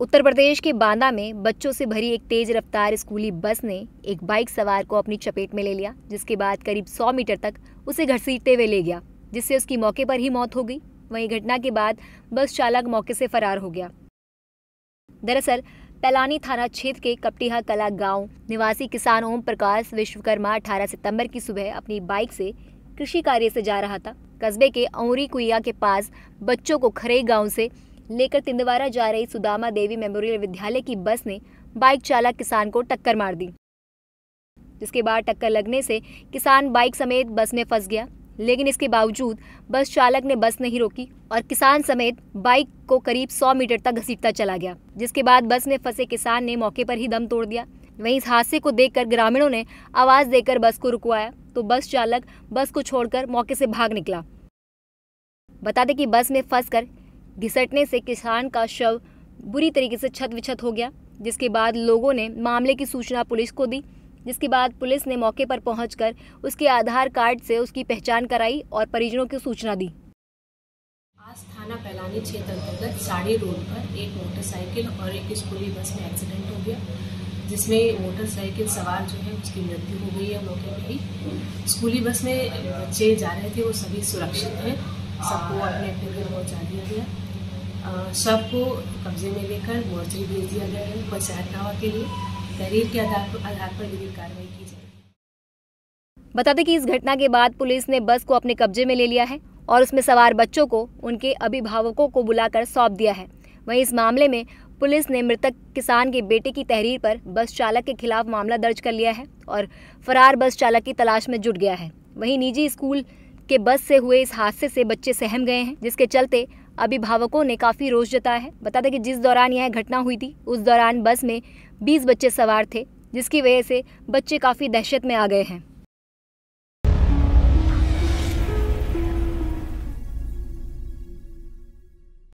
उत्तर प्रदेश के बांदा में बच्चों से भरी एक तेज रफ्तार स्कूली बस ने एक बाइक सवार को अपनी चपेट में ले लिया जिसके बाद करीब 100 मीटर तक उसे घसीटते हुए ले गया जिससे उसकी मौके पर ही मौत हो गई वहीं घटना के बाद बस चालक मौके से फरार हो गया दरअसल पैलानी थाना क्षेत्र के कपटिहा कला गांव निवासी किसान ओम प्रकाश विश्वकर्मा अठारह सितम्बर की सुबह अपनी बाइक से कृषि कार्य से जा रहा था कस्बे के औरी कुइया के पास बच्चों को खरे गांव से लेकर तिंदवारा जा रही सुदामा देवी मेमोरियल विद्यालय की बस ने बाइक चालक किसान को टक्कर मार दी जिसके बाद टक्कर लगने से किसान बाइक समेत बस में फंस गया लेकिन इसके बावजूद बस चालक ने बस नहीं रोकी और किसान समेत बाइक को करीब 100 मीटर तक घसीटता चला गया जिसके बाद बस में फंसे किसान ने मौके पर ही दम तोड़ दिया वहीं इस हादसे को देखकर ग्रामीणों ने आवाज देकर बस को रुकवाया तो बस चालक बस को छोड़कर मौके से भाग निकला बता दें कि बस में फंसकर घिसटने से किसान का शव बुरी तरीके से छत विछत हो गया जिसके बाद लोगों ने मामले की सूचना पुलिस को दी जिसके बाद पुलिस ने मौके पर पहुंचकर उसके आधार कार्ड से उसकी पहचान कराई और परिजनों की सूचना दी आज थाना पैलानी क्षेत्र अंतर्गत साड़ी रोड पर एक मोटरसाइकिल और एक स्कूली बस में एक्सीडेंट हो गया जिसमें मोटरसाइकिल सवार जो है उसकी मृत्यु हो गई है मौके पर ही स्कूली बस में बच्चे जा रहे थे वो सभी सुरक्षित हैं सबको अपने अपने घर पहुँचा दिया गया सबको कब्जे में लेकर मोर्चरी भेज दिया गया है पश्चातावा के लिए तहरीर के आधार पर आधार पर कार्रवाई की जाए बता दें कि इस घटना के बाद पुलिस ने बस को अपने कब्जे में ले लिया है और उसमें सवार बच्चों को उनके अभिभावकों को बुलाकर सौंप दिया है वहीं इस मामले में पुलिस ने मृतक किसान के बेटे की तहरीर पर बस चालक के खिलाफ मामला दर्ज कर लिया है और फरार बस चालक की तलाश में जुट गया है वहीं निजी स्कूल कि बस से हुए इस हादसे से बच्चे सहम गए हैं जिसके चलते अभिभावकों ने काफ़ी रोष जताया है बता दें कि जिस दौरान यह घटना हुई थी उस दौरान बस में 20 बच्चे सवार थे जिसकी वजह से बच्चे काफ़ी दहशत में आ गए हैं